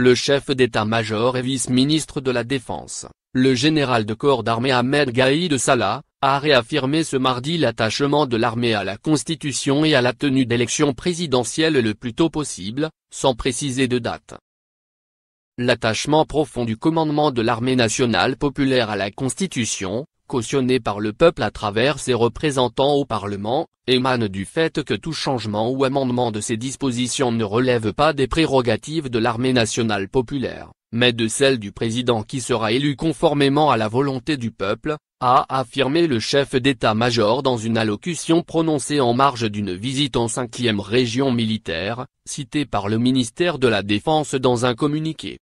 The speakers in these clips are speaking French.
Le chef d'état-major et vice-ministre de la Défense, le général de corps d'armée Ahmed Gaïd Salah, a réaffirmé ce mardi l'attachement de l'armée à la Constitution et à la tenue d'élections présidentielles le plus tôt possible, sans préciser de date. L'attachement profond du commandement de l'armée nationale populaire à la Constitution, cautionné par le peuple à travers ses représentants au Parlement, émane du fait que tout changement ou amendement de ces dispositions ne relève pas des prérogatives de l'armée nationale populaire, mais de celle du président qui sera élu conformément à la volonté du peuple, a affirmé le chef d'état-major dans une allocution prononcée en marge d'une visite en cinquième région militaire, citée par le ministère de la Défense dans un communiqué.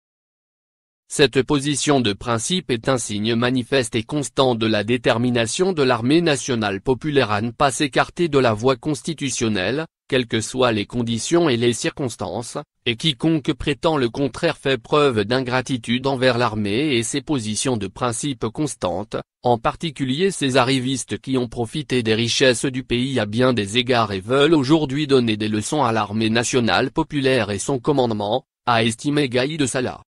Cette position de principe est un signe manifeste et constant de la détermination de l'armée nationale populaire à ne pas s'écarter de la voie constitutionnelle, quelles que soient les conditions et les circonstances, et quiconque prétend le contraire fait preuve d'ingratitude envers l'armée et ses positions de principe constantes, en particulier ces arrivistes qui ont profité des richesses du pays à bien des égards et veulent aujourd'hui donner des leçons à l'armée nationale populaire et son commandement, a estimé Gaï de Salah.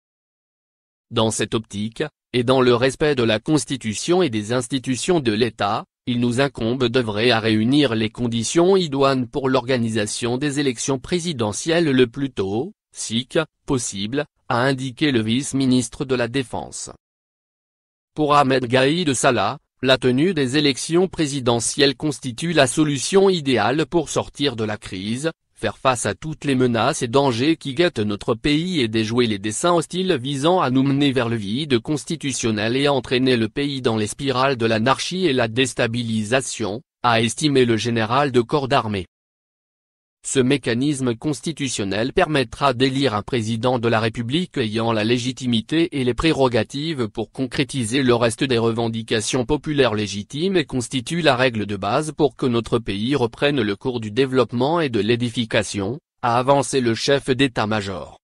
Dans cette optique, et dans le respect de la Constitution et des institutions de l'État, il nous incombe d'œuvrer à réunir les conditions idoines pour l'organisation des élections présidentielles le plus tôt, si possible, a indiqué le vice-ministre de la Défense. Pour Ahmed Gaïd Salah, la tenue des élections présidentielles constitue la solution idéale pour sortir de la crise, faire face à toutes les menaces et dangers qui guettent notre pays et déjouer les dessins hostiles visant à nous mener vers le vide constitutionnel et entraîner le pays dans les spirales de l'anarchie et la déstabilisation, a estimé le général de corps d'armée. Ce mécanisme constitutionnel permettra d'élire un président de la République ayant la légitimité et les prérogatives pour concrétiser le reste des revendications populaires légitimes et constitue la règle de base pour que notre pays reprenne le cours du développement et de l'édification, a avancé le chef d'état-major.